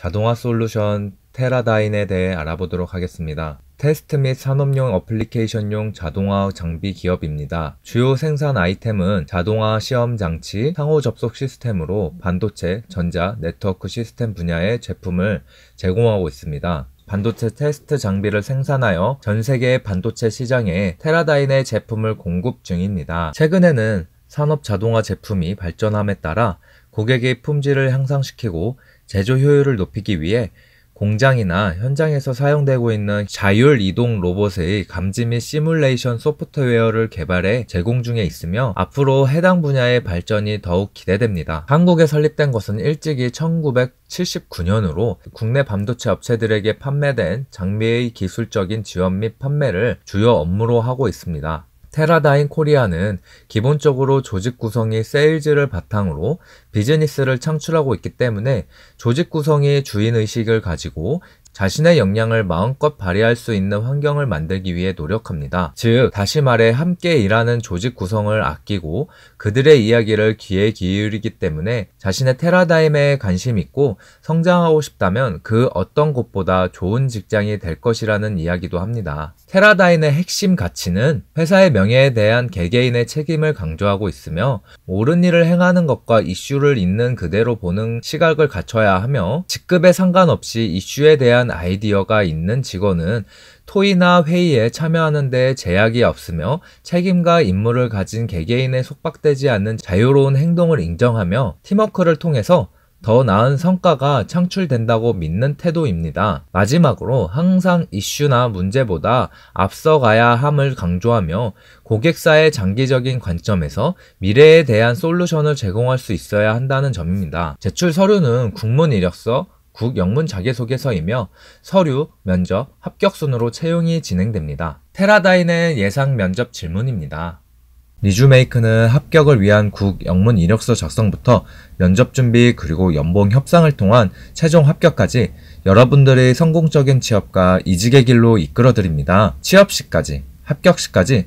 자동화 솔루션 테라다인에 대해 알아보도록 하겠습니다. 테스트 및 산업용 어플리케이션용 자동화 장비 기업입니다. 주요 생산 아이템은 자동화 시험 장치, 상호 접속 시스템으로 반도체, 전자, 네트워크 시스템 분야의 제품을 제공하고 있습니다. 반도체 테스트 장비를 생산하여 전 세계의 반도체 시장에 테라다인의 제품을 공급 중입니다. 최근에는 산업 자동화 제품이 발전함에 따라 고객의 품질을 향상시키고 제조 효율을 높이기 위해 공장이나 현장에서 사용되고 있는 자율 이동 로봇의 감지 및 시뮬레이션 소프트웨어를 개발해 제공 중에 있으며 앞으로 해당 분야의 발전이 더욱 기대됩니다. 한국에 설립된 것은 일찍이 1979년으로 국내 반도체 업체들에게 판매된 장비의 기술적인 지원 및 판매를 주요 업무로 하고 있습니다. 테라다인 코리아는 기본적으로 조직 구성이 세일즈를 바탕으로 비즈니스를 창출하고 있기 때문에 조직 구성이 주인의식을 가지고 자신의 역량을 마음껏 발휘할 수 있는 환경을 만들기 위해 노력합니다. 즉, 다시 말해 함께 일하는 조직 구성을 아끼고 그들의 이야기를 귀에 기울이기 때문에 자신의 테라다임에 관심 있고 성장하고 싶다면 그 어떤 곳보다 좋은 직장이 될 것이라는 이야기도 합니다. 테라다인의 핵심 가치는 회사의 명예에 대한 개개인의 책임을 강조하고 있으며 옳은 일을 행하는 것과 이슈를 있는 그대로 보는 시각을 갖춰야 하며 직급에 상관없이 이슈에 대한 대한 아이디어가 있는 직원은 토의나 회의에 참여하는 데 제약이 없으며 책임과 임무를 가진 개개인에 속박되지 않는 자유로운 행동을 인정하며 팀워크를 통해서 더 나은 성과가 창출된다고 믿는 태도입니다. 마지막으로 항상 이슈나 문제보다 앞서가야 함을 강조하며 고객사의 장기적인 관점에서 미래에 대한 솔루션을 제공할 수 있어야 한다는 점입니다. 제출 서류는 국문 이력서, 국 영문 자기소개서이며 서류, 면접, 합격 순으로 채용이 진행됩니다. 테라다인의 예상 면접 질문입니다. 리주메이크는 합격을 위한 국 영문 이력서 작성부터 면접 준비 그리고 연봉 협상을 통한 최종 합격까지 여러분들의 성공적인 취업과 이직의 길로 이끌어드립니다. 취업시까지, 합격시까지